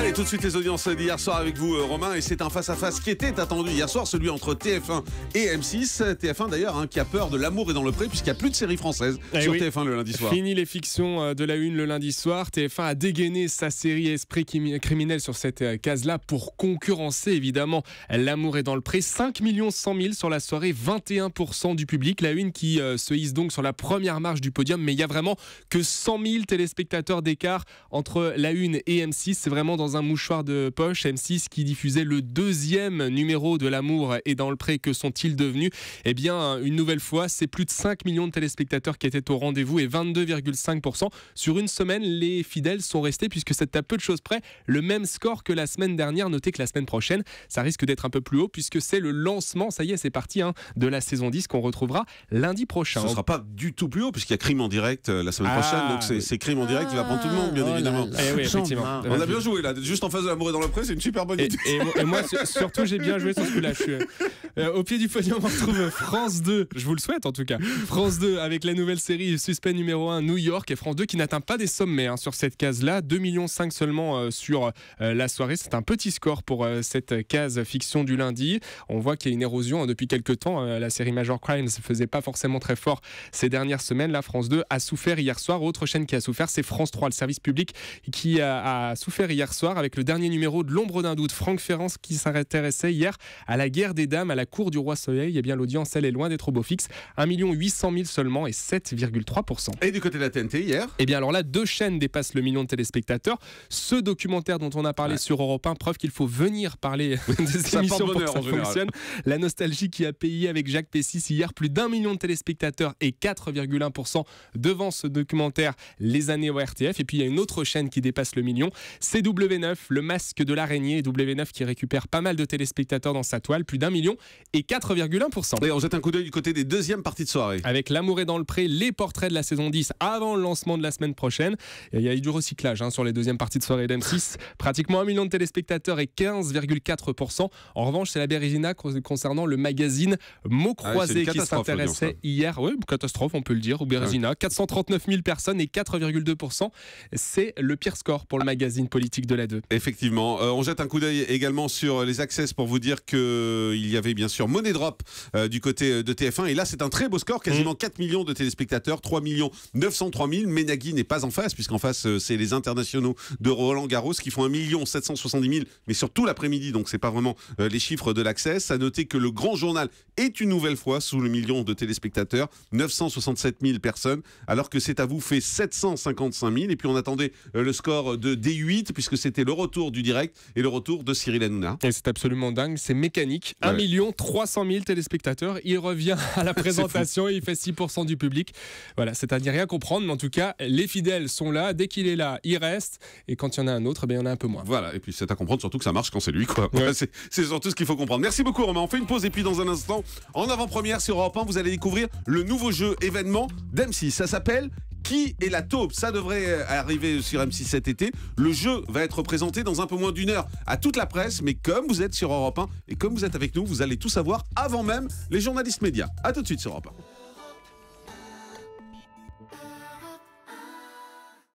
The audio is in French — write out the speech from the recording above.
Allez, tout de suite les audiences d'hier soir avec vous, euh, Romain. Et c'est un face-à-face qui était attendu hier soir, celui entre TF1 et M6. TF1 d'ailleurs, hein, qui a peur de l'amour et dans le pré, puisqu'il n'y a plus de série française eh sur TF1 le lundi soir. Fini les fictions euh, de la une le lundi soir. TF1 a dégainé sa série Esprit criminel sur cette euh, case-là pour concurrencer évidemment l'amour est dans le pré. 5 100 000 sur la soirée, 21% du public. La une qui se hisse donc sur la première marche du podium, mais il y a vraiment que 100 000 téléspectateurs d'écart entre la une et M6. C'est vraiment dans un mouchoir de poche, M6 qui diffusait le deuxième numéro de L'amour et dans le pré, que sont-ils devenus Eh bien, une nouvelle fois, c'est plus de 5 millions de téléspectateurs qui étaient au rendez-vous et 22,5%. Sur une semaine, les fidèles sont restés puisque c'est à peu de choses près le même score que la semaine dernière. Notez que la semaine prochaine, ça risque d'être un peu plus haut puisque c'est le lancement, ça y est, c'est parti, hein, de la saison 10 qu'on retrouvera lundi prochain. Ce sera pas du tout plus haut puisqu'il y a crime en direct euh, la semaine prochaine, ah. donc c'est crime en direct qui va prendre tout le monde, bien oh évidemment. Eh oui, effectivement. Hein. On a bien joué là juste en face de l'amour et dans le presse' c'est une super bonne idée. Et, moi, surtout, j'ai bien joué sur ce coup-là. Euh, euh, au pied du podium, on retrouve France 2. Je vous le souhaite en tout cas. France 2 avec la nouvelle série Suspect numéro 1 New York et France 2 qui n'atteint pas des sommets hein, sur cette case-là. 2,5 millions seulement euh, sur la soirée. C'est un petit score pour cette case fiction du lundi. On voit qu'il y a une érosion hein, depuis quelques temps. la série Major Crimes ne faisait pas forcément très fort ces dernières semaines. La France 2 a souffert hier soir. Autre chaîne qui a souffert, c'est France 3, le service public qui a souffert hier soir avec le dernier numéro de L'ombre d'un doute, Franck Ferrand, qui s'intéressait hier à la guerre des dames à la cour du roi Soleil. et eh bien, l'audience, elle est loin des au beau fixe. 1 800 000 seulement et 7,3%. Et du côté de la TNT hier Eh bien, alors là, deux chaînes dépassent le million de téléspectateurs. Ce documentaire dont on a parlé sur Europe 1, preuve qu'il faut venir parler de des émissions pour que ça fonctionne. La nostalgie qui a payé avec Jacques Pessis hier plus d'un million de téléspectateurs et 4,1% devant ce documentaire Les années au RTF. Et puis, il y a une autre chaîne qui dépasse le million, CW le masque de l'araignée, W9 qui récupère pas mal de téléspectateurs dans sa toile, plus d'un million et 4,1%. Et on jette un coup d'œil du côté des deuxièmes parties de soirée. Avec L'amour est dans le pré, les portraits de la saison 10 avant le lancement de la semaine prochaine. Il y a eu du recyclage hein, sur les deuxièmes parties de soirée d'M6. Pratiquement un million de téléspectateurs et 15,4%. En revanche, c'est la Bérigina concernant le magazine Mots ah croisés qui s'intéressait hier. Oui, catastrophe, on peut le dire, ou Bérigina. 439 000 personnes et 4,2%. C'est le pire score pour le magazine politique de la Effectivement. Euh, on jette un coup d'œil également sur les access pour vous dire qu'il euh, y avait bien sûr Money Drop euh, du côté de TF1. Et là, c'est un très beau score, quasiment 4 mm. millions de téléspectateurs, 3 millions 903 000. Mais Nagui n'est pas en face, puisqu'en face, c'est les internationaux de Roland Garros qui font 1 million 770 000, mais surtout l'après-midi. Donc, c'est pas vraiment les chiffres de l'access. À noter que le grand journal est une nouvelle fois sous le million de téléspectateurs, 967 000 personnes, alors que c'est à vous fait 755 000. Et puis, on attendait le score de D8, puisque c'était c'est le retour du direct et le retour de Cyril Hanouna. Et c'est absolument dingue, c'est mécanique. 1 million 300 000 téléspectateurs. Il revient à la présentation et il fait 6% du public. Voilà, c'est à dire rien comprendre, mais en tout cas, les fidèles sont là. Dès qu'il est là, il reste. Et quand il y en a un autre, ben, il y en a un peu moins. Voilà, et puis c'est à comprendre surtout que ça marche quand c'est lui. quoi. c'est surtout ce qu'il faut comprendre. Merci beaucoup, Romain. On fait une pause et puis dans un instant, en avant-première sur Europe 1, vous allez découvrir le nouveau jeu événement dm Ça s'appelle qui est la taupe Ça devrait euh, arriver sur M6 cet été. Le jeu va être présenté dans un peu moins d'une heure à toute la presse, mais comme vous êtes sur Europe 1 et comme vous êtes avec nous, vous allez tout savoir avant même les journalistes médias. A tout de suite sur Europe 1.